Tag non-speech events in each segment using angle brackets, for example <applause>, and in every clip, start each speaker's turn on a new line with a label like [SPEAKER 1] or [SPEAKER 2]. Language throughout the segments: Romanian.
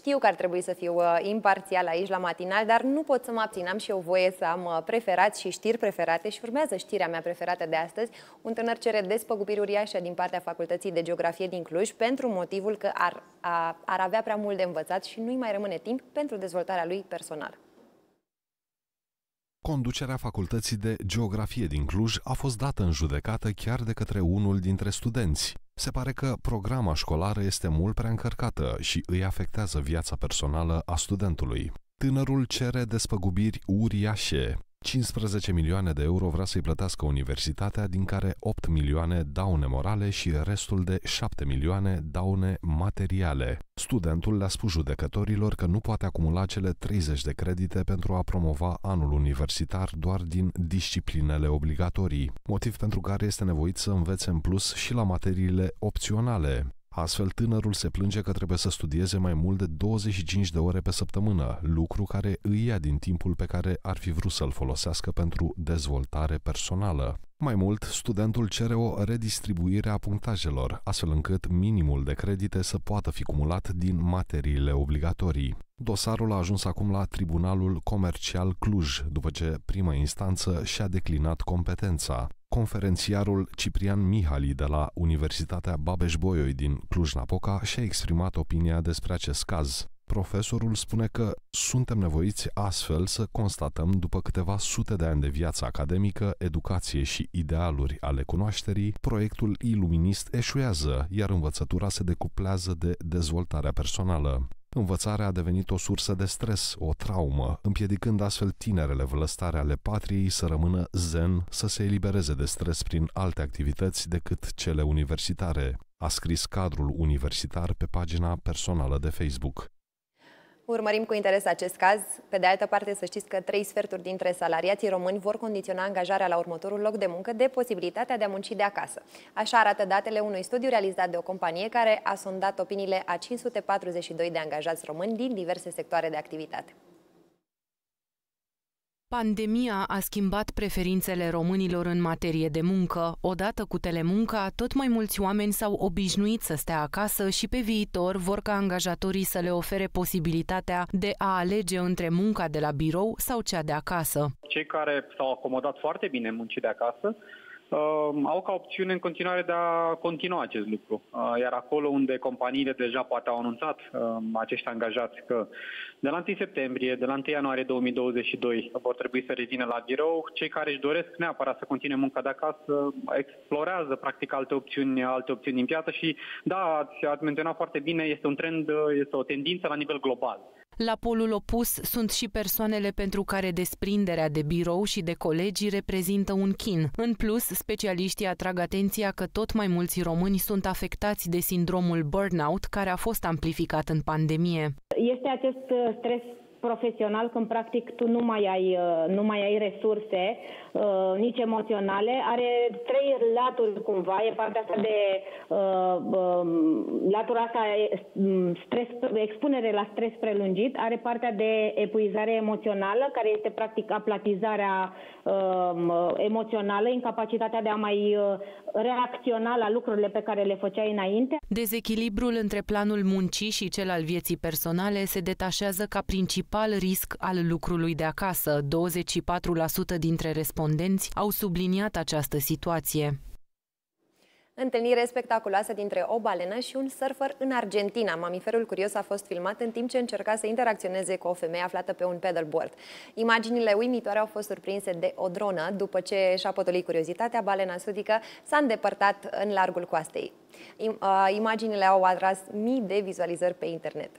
[SPEAKER 1] Știu că ar trebui să fiu uh, imparțial aici la matinal, dar nu pot să mă abțin. Am și eu voie să am uh, preferați și știri preferate și urmează știrea mea preferată de astăzi. Un tânăr cere despăgubiri uriașe din partea Facultății de Geografie din Cluj pentru motivul că ar, a, ar avea prea mult de învățat și nu-i mai rămâne timp pentru dezvoltarea lui personală.
[SPEAKER 2] Conducerea Facultății de Geografie din Cluj a fost dată în judecată chiar de către unul dintre studenți. Se pare că programa școlară este mult prea încărcată și îi afectează viața personală a studentului. Tânărul cere despăgubiri uriașe. 15 milioane de euro vrea să-i plătească universitatea, din care 8 milioane daune morale și restul de 7 milioane daune materiale. Studentul le-a spus judecătorilor că nu poate acumula cele 30 de credite pentru a promova anul universitar doar din disciplinele obligatorii, motiv pentru care este nevoit să învețe în plus și la materiile opționale. Astfel, tânărul se plânge că trebuie să studieze mai mult de 25 de ore pe săptămână, lucru care îi ia din timpul pe care ar fi vrut să-l folosească pentru dezvoltare personală. Mai mult, studentul cere o redistribuire a punctajelor, astfel încât minimul de credite să poată fi cumulat din materiile obligatorii. Dosarul a ajuns acum la Tribunalul Comercial Cluj, după ce prima instanță și-a declinat competența. Conferențiarul Ciprian Mihali de la Universitatea Babeș-Bolyai din Cluj-Napoca și-a exprimat opinia despre acest caz. Profesorul spune că suntem nevoiți astfel să constatăm, după câteva sute de ani de viață academică, educație și idealuri ale cunoașterii, proiectul iluminist eșuează, iar învățătura se decuplează de dezvoltarea personală. Învățarea a devenit o sursă de stres, o traumă, împiedicând astfel tinerele vlăstare ale patriei să rămână zen, să se elibereze de stres prin alte activități decât cele universitare, a scris cadrul universitar pe pagina personală de Facebook.
[SPEAKER 1] Urmărim cu interes acest caz. Pe de altă parte, să știți că trei sferturi dintre salariații români vor condiționa angajarea la următorul loc de muncă de posibilitatea de a munci de acasă. Așa arată datele unui studiu realizat de o companie care a sondat opiniile a 542 de angajați români din diverse sectoare de activitate.
[SPEAKER 3] Pandemia a schimbat preferințele românilor în materie de muncă. Odată cu telemunca, tot mai mulți oameni s-au obișnuit să stea acasă și pe viitor vor ca angajatorii să le ofere posibilitatea de a alege între munca de la birou sau cea de acasă.
[SPEAKER 4] Cei care s-au acomodat foarte bine muncii de acasă au ca opțiune în continuare de a continua acest lucru. Iar acolo unde companiile deja poate au anunțat acești angajați că de la 1 septembrie, de la 1 ianuarie 2022 vor trebui să revină la birou, cei care își doresc neapărat să continue munca de acasă explorează practic alte opțiuni, alte opțiuni din piață și da, ați, ați menționat foarte bine, este un trend, este o tendință la nivel global.
[SPEAKER 3] La polul opus sunt și persoanele pentru care desprinderea de birou și de colegii reprezintă un chin. În plus, specialiștii atrag atenția că tot mai mulți români sunt afectați de sindromul burnout, care a fost amplificat în pandemie. Este acest uh, stres profesional când practic tu nu mai ai, uh, nu mai ai resurse, uh, nici emoționale, are trei laturi cumva, e partea asta de uh, um, latura asta mm, stres, expunere la stres prelungit, are partea de epuizare emoțională, care este practic aplatizarea um, emoțională, incapacitatea de a mai reacționa la lucrurile pe care le făceai înainte. Dezechilibrul între planul muncii și cel al vieții personale se detașează ca principal principal risc al lucrului de acasă. 24% dintre respondenți au subliniat această situație.
[SPEAKER 1] Întâlnire spectaculoasă dintre o balenă și un surfer în Argentina. Mamiferul curios a fost filmat în timp ce încerca să interacționeze cu o femeie aflată pe un pedalboard. Imaginile uimitoare au fost surprinse de o dronă. După ce și-a potolit curiozitatea, balena sudică s-a îndepărtat în largul coastei. Uh, imaginile au atras mii de vizualizări pe internet.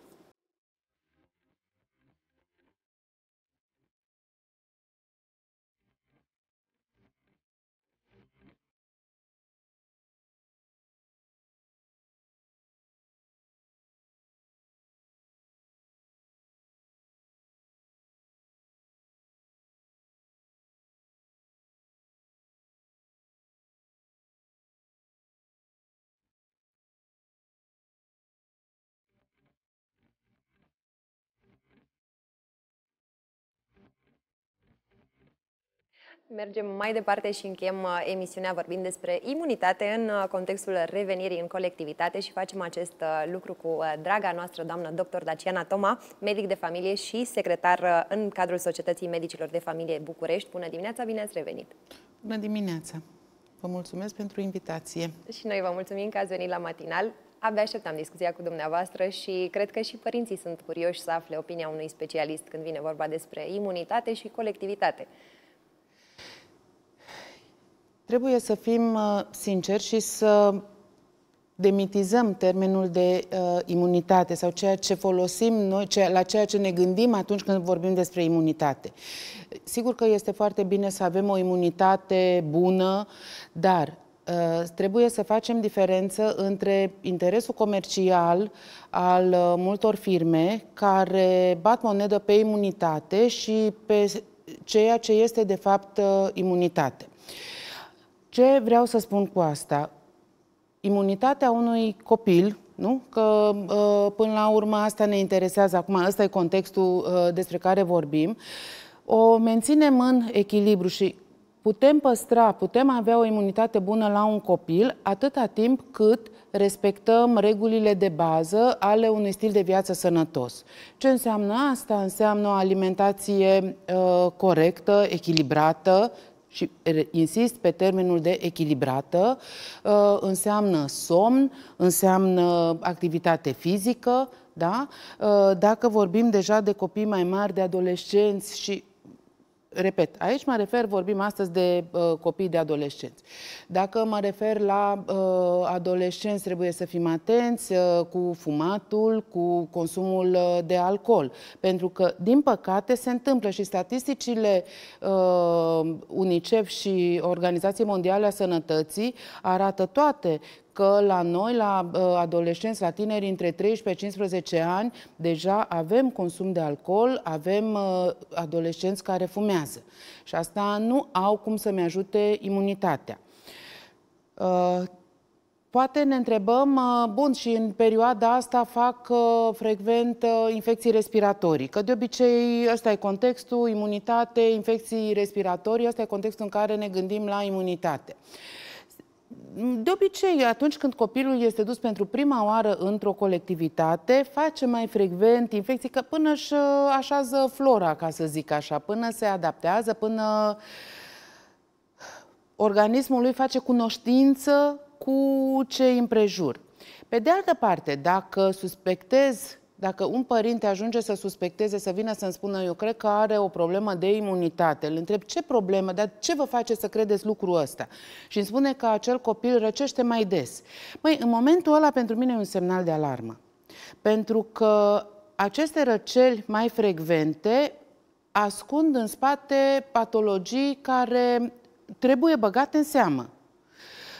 [SPEAKER 1] Mergem mai departe și încheiem uh, emisiunea vorbind despre imunitate în uh, contextul revenirii în colectivitate și facem acest uh, lucru cu draga noastră doamnă doctor Daciana Toma, medic de familie și secretar în cadrul Societății Medicilor de Familie București. Bună dimineața, bine ați revenit!
[SPEAKER 4] Bună dimineața! Vă mulțumesc pentru invitație!
[SPEAKER 1] Și noi vă mulțumim că ați venit la matinal. Abia așteptam discuția cu dumneavoastră și cred că și părinții sunt curioși să afle opinia unui specialist când vine vorba despre imunitate și colectivitate.
[SPEAKER 4] Trebuie să fim uh, sinceri și să demitizăm termenul de uh, imunitate sau ceea ce folosim noi, ce, la ceea ce ne gândim atunci când vorbim despre imunitate. Sigur că este foarte bine să avem o imunitate bună, dar uh, trebuie să facem diferență între interesul comercial al uh, multor firme care bat monedă pe imunitate și pe ceea ce este de fapt uh, imunitate. Ce vreau să spun cu asta? Imunitatea unui copil, nu? Că uh, până la urmă asta ne interesează acum, ăsta e contextul uh, despre care vorbim. O menținem în echilibru și putem păstra, putem avea o imunitate bună la un copil atâta timp cât respectăm regulile de bază ale unui stil de viață sănătos. Ce înseamnă asta? Înseamnă o alimentație uh, corectă, echilibrată, și insist pe termenul de echilibrată, uh, înseamnă somn, înseamnă activitate fizică, da? Uh, dacă vorbim deja de copii mai mari, de adolescenți și Repet, aici mă refer, vorbim astăzi de uh, copii de adolescenți. Dacă mă refer la uh, adolescenți, trebuie să fim atenți uh, cu fumatul, cu consumul uh, de alcool. Pentru că, din păcate, se întâmplă și statisticile uh, UNICEF și Organizației Mondiale a Sănătății arată toate că la noi, la ă, adolescenți, la tineri între 13-15 ani, deja avem consum de alcool, avem ă, adolescenți care fumează. Și asta nu au cum să-mi ajute imunitatea. Ă, poate ne întrebăm, bun, și în perioada asta fac frecvent infecții respiratorii, că de obicei ăsta e contextul, imunitate, infecții respiratorii, ăsta e contextul în care ne gândim la imunitate. Uh, de obicei, atunci când copilul este dus pentru prima oară într-o colectivitate, face mai frecvent infecții, că până își uh, așează flora, ca să zic așa, până se adaptează, până organismul lui face cunoștință cu cei împrejur. Pe de altă parte, dacă suspectez dacă un părinte ajunge să suspecteze, să vină să-mi spună, eu cred că are o problemă de imunitate, îl întreb ce problemă, dar ce vă face să credeți lucrul ăsta? Și îmi spune că acel copil răcește mai des. Măi, în momentul ăla pentru mine e un semnal de alarmă. Pentru că aceste răceli mai frecvente ascund în spate patologii care trebuie băgate în seamă.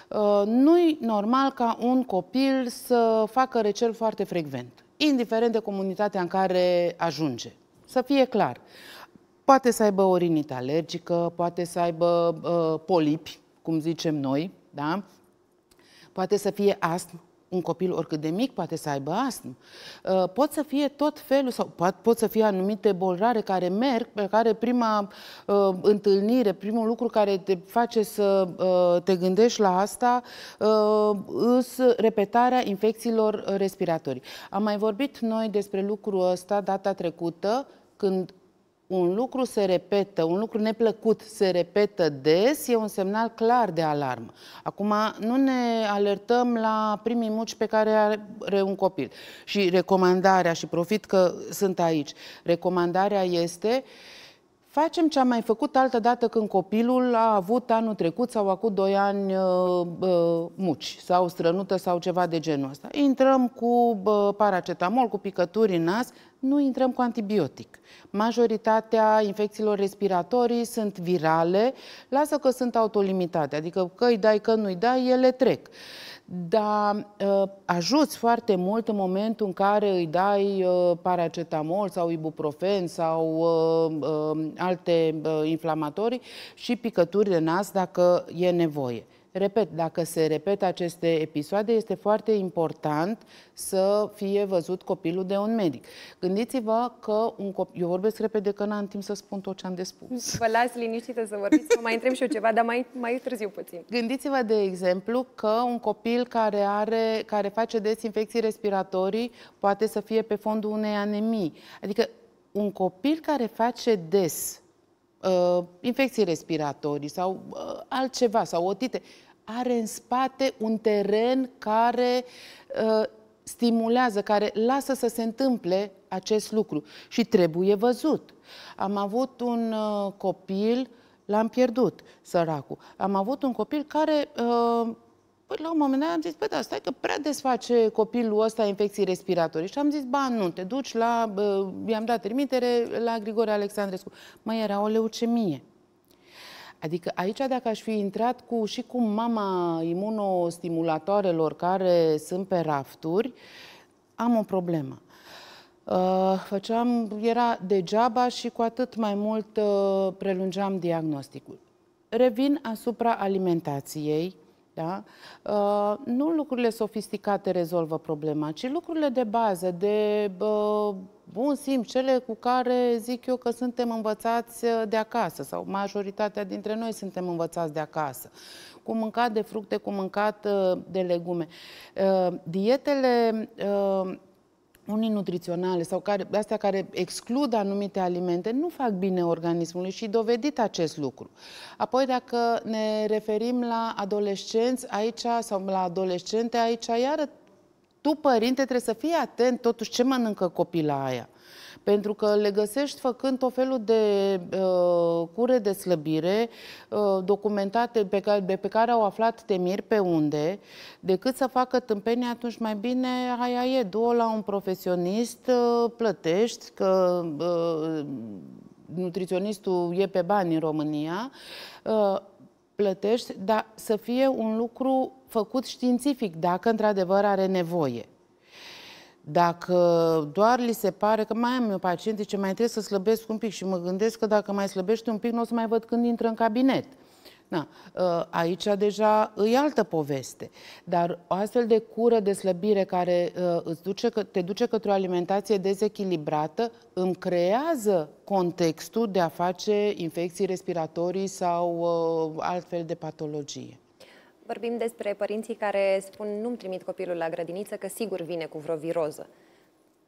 [SPEAKER 4] Uh, nu-i normal ca un copil să facă recel foarte frecvent indiferent de comunitatea în care ajunge. Să fie clar. Poate să aibă o rinită alergică, poate să aibă uh, polipi, cum zicem noi, da? poate să fie astm, un copil oricât de mic poate să aibă astm. Uh, pot să fie tot felul, sau pot să fie anumite bolrare care merg, pe care prima uh, întâlnire, primul lucru care te face să uh, te gândești la asta, uh, îs repetarea infecțiilor respiratorii. Am mai vorbit noi despre lucrul ăsta data trecută, când un lucru se repetă, un lucru neplăcut se repetă des, e un semnal clar de alarmă. Acum, nu ne alertăm la primii muci pe care are un copil. Și recomandarea, și profit că sunt aici, recomandarea este uh, Facem ce am mai făcut altă dată când copilul a avut anul trecut sau acum doi ani uh, uh, muci sau strănută sau ceva de genul ăsta. Intrăm cu uh, paracetamol, cu picături în nas, nu intrăm cu antibiotic. Majoritatea infecțiilor respiratorii sunt virale, lasă că sunt autolimitate, adică că îi dai, că nu îi dai, ele trec. Uh, dar uh, ajuți foarte mult în momentul în care îi dai uh, paracetamol sau ibuprofen sau uh, um, alte inflamatorii și picături de nas dacă e nevoie. Repet, dacă se repetă aceste episoade, este foarte important să fie văzut copilul de un medic. Gândiți-vă că un copil... Eu vorbesc repede că n-am timp să spun tot ce am de spus.
[SPEAKER 1] Vă las liniștită să vorbiți, vă mai întreb și eu ceva, dar mai, mai târziu puțin.
[SPEAKER 4] Gândiți-vă, de exemplu, că un copil care, are, care face des infecții respiratorii poate să fie pe fondul unei anemii. Adică un copil care face des uh, infecții respiratorii sau uh, altceva, sau otite, are în spate un teren care uh, stimulează, care lasă să se întâmple acest lucru și trebuie văzut. Am avut un uh, copil, l-am pierdut, săracul. Am avut un copil care uh, Păi la un moment dat am zis, păi da, stai că prea desface copilul ăsta infecții respiratorii. Și am zis, ba nu, te duci la, i-am dat trimitere la Grigore Alexandrescu. Mai era o leucemie. Adică aici dacă aș fi intrat cu și cu mama imunostimulatoarelor care sunt pe rafturi, am o problemă. Uh, făceam, era degeaba și cu atât mai mult uh, prelungeam diagnosticul. Revin asupra alimentației da? Uh, nu lucrurile sofisticate rezolvă problema, ci lucrurile de bază, de uh, bun simț, cele cu care zic eu că suntem învățați uh, de acasă sau majoritatea dintre noi suntem învățați de acasă. Cu mâncat de fructe, cu mâncat uh, de legume. Uh, dietele uh, unii nutriționale sau care, astea care exclud anumite alimente nu fac bine organismului și dovedit acest lucru. Apoi dacă ne referim la adolescenți aici sau la adolescente aici, iară tu părinte trebuie să fii atent totuși ce mănâncă copila aia pentru că le găsești făcând tot felul de uh, cure de slăbire uh, documentate pe care, de pe care au aflat temiri pe unde, decât să facă tâmpenie, atunci mai bine hai, e, du la un profesionist, uh, plătești, că uh, nutriționistul e pe bani în România, uh, plătești, dar să fie un lucru făcut științific, dacă într-adevăr are nevoie. Dacă doar li se pare că mai am eu paciente ce mai trebuie să slăbesc un pic și mă gândesc că dacă mai slăbește un pic nu o să mai văd când intră în cabinet. Na, ă, aici deja e altă poveste, dar o astfel de cură de slăbire care ă, îți duce, te duce către o alimentație dezechilibrată îmi creează contextul de a face infecții respiratorii sau ă, altfel de patologie.
[SPEAKER 1] Vorbim despre părinții care spun nu-mi trimit copilul la grădiniță că sigur vine cu vreo viroză.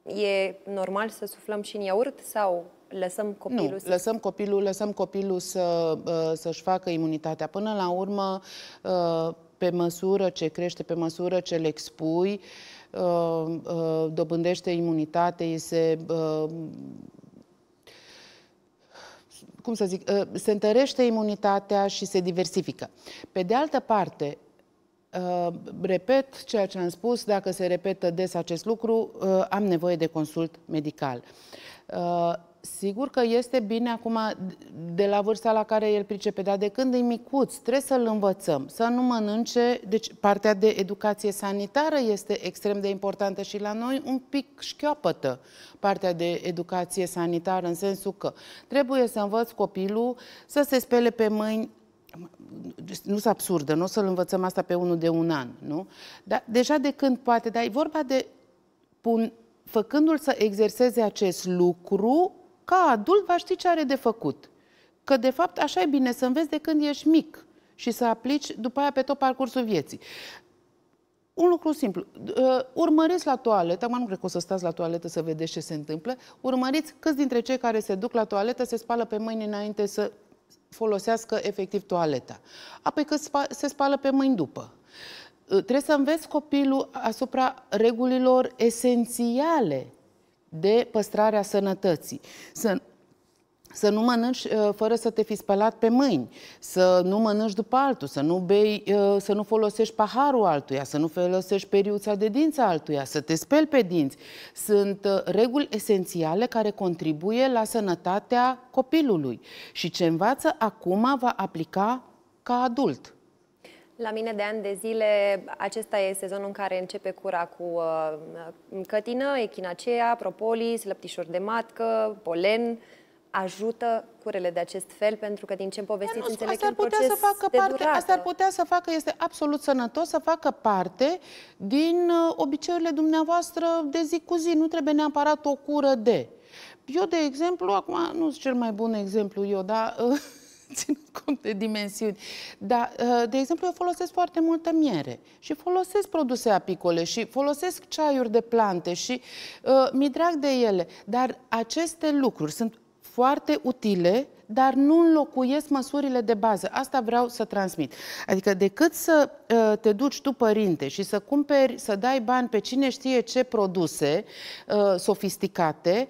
[SPEAKER 1] E normal să suflăm și în iaurt sau lăsăm copilul nu, să... lăsăm
[SPEAKER 4] copilul, lăsăm copilul să, uh, să-și facă imunitatea. Până la urmă, uh, pe măsură ce crește, pe măsură ce le expui, uh, dobândește imunitate, se cum să zic, uh, se întărește imunitatea și se diversifică. Pe de altă parte, uh, repet ceea ce am spus, dacă se repetă des acest lucru, uh, am nevoie de consult medical. Sigur că este bine acum, de la vârsta la care el pricepe, dar de când e micuț, trebuie să-l învățăm, să nu mănânce. Deci partea de educație sanitară este extrem de importantă și la noi un pic șchioapătă partea de educație sanitară, în sensul că trebuie să învăț copilul să se spele pe mâini nu sunt absurdă, nu o să-l învățăm asta pe unul de un an, nu? Dar deja de când poate, dar e vorba de pun, făcându-l să exerseze acest lucru, ca adult va ști ce are de făcut. Că, de fapt, așa e bine să înveți de când ești mic și să aplici după aia pe tot parcursul vieții. Un lucru simplu. Ă, urmăriți la toaletă, acum nu cred că o să stați la toaletă să vedeți ce se întâmplă, urmăriți câți dintre cei care se duc la toaletă se spală pe mâini înainte să folosească efectiv toaleta. Apoi că se spală pe mâini după. Ă, trebuie să înveți copilul asupra regulilor esențiale de păstrarea sănătății. Să, să nu mănânci uh, fără să te fi spălat pe mâini, să nu mănânci după altul, să nu bei, uh, să nu folosești paharul altuia, să nu folosești periuța de dinți altuia, să te speli pe dinți. Sunt uh, reguli esențiale care contribuie la sănătatea copilului și ce învață acum va aplica ca adult.
[SPEAKER 1] La mine de ani de zile, acesta e sezonul în care începe cura cu uh, uh cătină, echinacea, propolis, lăptișori de matcă, polen. Ajută curele de acest fel pentru că din ce povestiți nu, înțeleg asta ar putea să facă parte, durată. Asta ar
[SPEAKER 4] putea să facă, este absolut sănătos să facă parte din uh, obiceiurile dumneavoastră de zi cu zi. Nu trebuie neapărat o cură de. Eu, de exemplu, acum nu sunt cel mai bun exemplu eu, dar... Uh, <laughs> ținut cont de dimensiuni. Dar, uh, de exemplu, eu folosesc foarte multă miere și folosesc produse apicole și folosesc ceaiuri de plante și uh, mi drag de ele. Dar aceste lucruri sunt foarte utile dar nu înlocuiesc măsurile de bază. Asta vreau să transmit. Adică decât să uh, te duci tu, părinte, și să cumperi, să dai bani pe cine știe ce produse uh, sofisticate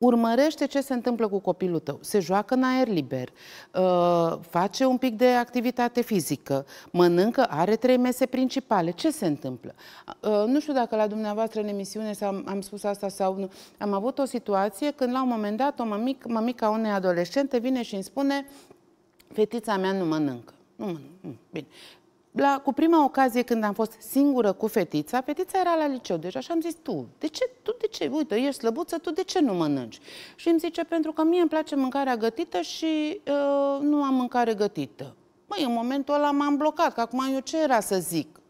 [SPEAKER 4] urmărește ce se întâmplă cu copilul tău. Se joacă în aer liber, uh, face un pic de activitate fizică, mănâncă, are trei mese principale. Ce se întâmplă? Uh, nu știu dacă la dumneavoastră în emisiune am, am spus asta sau nu. Am avut o situație când la un moment dat o mămic, mămica unei adolescente vine și îmi spune fetița mea nu mănâncă. Nu mănâncă. Mm, bine la, cu prima ocazie când am fost singură cu fetița, fetița era la liceu deja deci și am zis, tu, de ce, tu de ce, uite, ești slăbuță, tu de ce nu mănânci? Și îmi zice, pentru că mie îmi place mâncarea gătită și uh, nu am mâncare gătită. Măi, în momentul ăla m-am blocat, că acum eu ce era să zic?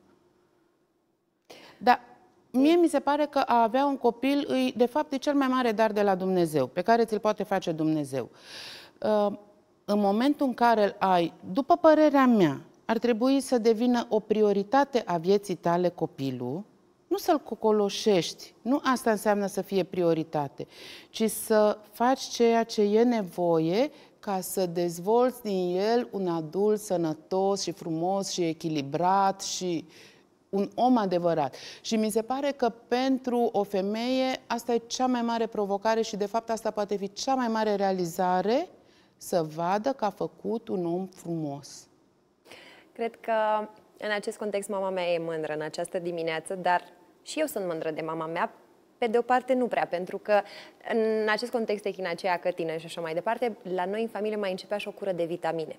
[SPEAKER 4] Dar mie mi se pare că a avea un copil, îi, de fapt, e cel mai mare dar de la Dumnezeu, pe care ți-l poate face Dumnezeu. Uh, în momentul în care îl ai, după părerea mea, ar trebui să devină o prioritate a vieții tale copilul, nu să-l cocoloșești, nu asta înseamnă să fie prioritate, ci să faci ceea ce e nevoie ca să dezvolți din el un adult sănătos și frumos și echilibrat și un om adevărat. Și mi se pare că pentru o femeie asta e cea mai mare provocare și de fapt asta poate fi cea mai mare realizare să vadă că a făcut un om frumos.
[SPEAKER 1] Cred că în acest context mama mea e mândră în această dimineață, dar și eu sunt mândră de mama mea, pe de o parte nu prea, pentru că în acest context chinacea cătină și așa mai departe, la noi în familie mai începea și o cură de vitamine.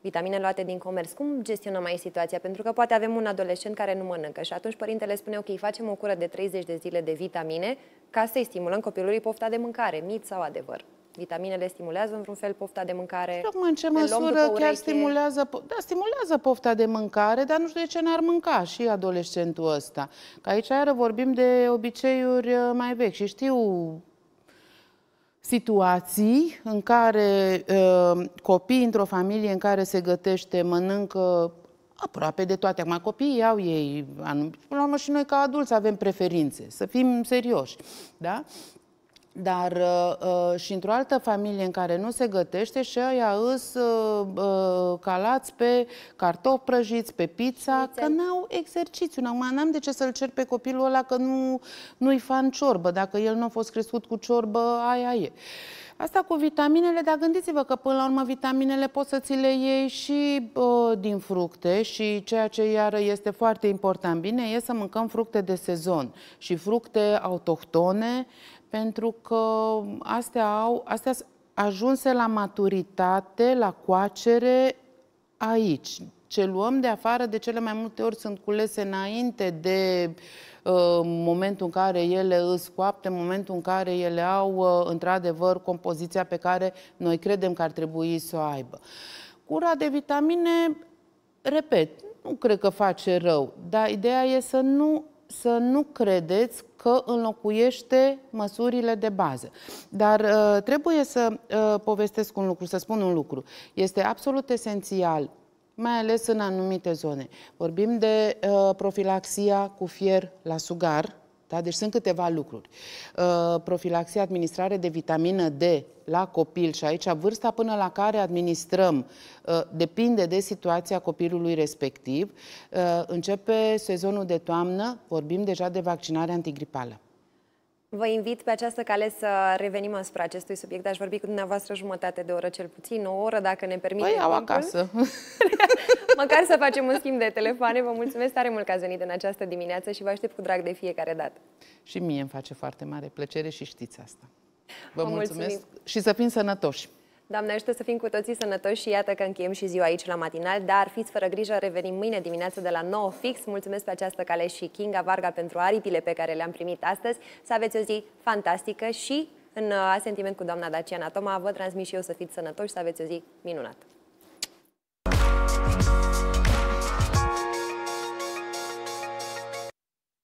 [SPEAKER 1] Vitamine luate din comerț. Cum gestionăm mai situația? Pentru că poate avem un adolescent care nu mănâncă și atunci părintele spune, ok, facem o cură de 30 de zile de vitamine ca să-i stimulăm copilului pofta de mâncare, mit sau adevăr. Vitaminele stimulează într-un fel pofta de mâncare? Nu știu în ce măsură chiar stimulează,
[SPEAKER 4] da, stimulează pofta de mâncare, dar nu știu de ce n-ar mânca și adolescentul ăsta. Că aici iară vorbim de obiceiuri uh, mai vechi și știu situații în care uh, copiii într-o familie în care se gătește, mănâncă aproape de toate. Acum copiii au ei anumite. Până la urmă și noi ca adulți avem preferințe, să fim serioși. Da? Dar uh, uh, și într-o altă familie în care nu se gătește și aia îs uh, uh, calați pe cartofi prăjiți, pe pizza, Pizza. că n-au exercițiu. N-am de ce să-l cer pe copilul ăla că nu, nu-i fan ciorbă. Dacă el nu a fost crescut cu ciorbă, aia e. Asta cu vitaminele, dar gândiți-vă că până la urmă vitaminele poți să ți le iei și uh, din fructe și ceea ce iară este foarte important bine e să mâncăm fructe de sezon și fructe autohtone pentru că astea au astea ajunse la maturitate, la coacere aici. Ce luăm de afară, de cele mai multe ori sunt culese înainte de uh, momentul în care ele îs coapte, momentul în care ele au, uh, într-adevăr, compoziția pe care noi credem că ar trebui să o aibă. Cura de vitamine, repet, nu cred că face rău, dar ideea e să nu, să nu credeți că înlocuiește măsurile de bază. Dar uh, trebuie să uh, povestesc un lucru, să spun un lucru. Este absolut esențial mai ales în anumite zone. Vorbim de uh, profilaxia cu fier la sugar, da? Deci sunt câteva lucruri. Uh, administrare de vitamină D la copil și aici vârsta până la care administrăm uh, depinde de situația copilului respectiv. Uh, începe sezonul de toamnă, vorbim deja de vaccinare antigripală.
[SPEAKER 1] Vă invit pe această cale să revenim asupra acestui subiect. Aș vorbi cu dumneavoastră jumătate de oră, cel puțin, o oră, dacă ne permite. Păi, timpul. au acasă. <laughs> Măcar să facem un schimb de telefoane. Vă mulțumesc tare mult că ați venit în această dimineață și vă aștept cu drag de fiecare dată.
[SPEAKER 4] Și mie îmi face foarte mare plăcere și știți asta. Vă, vă mulțumesc mulțumim. și să fim sănătoși.
[SPEAKER 1] Doamne ajută să fim cu toții sănătoși și iată că încheiem și ziua aici la matinal, dar fiți fără grijă, revenim mâine dimineață de la 9 fix. Mulțumesc pe această cale și Kinga Varga pentru aripile pe care le-am primit astăzi. Să aveți o zi fantastică și în uh, asentiment cu doamna Daciana Toma, vă transmit și eu să fiți sănătoși, să aveți o zi minunată.